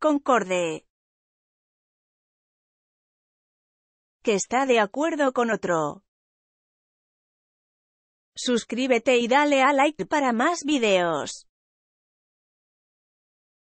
concorde. Que está de acuerdo con otro. Suscríbete y dale a like para más videos.